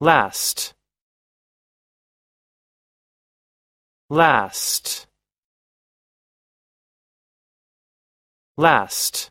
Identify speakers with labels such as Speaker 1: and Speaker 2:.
Speaker 1: last last last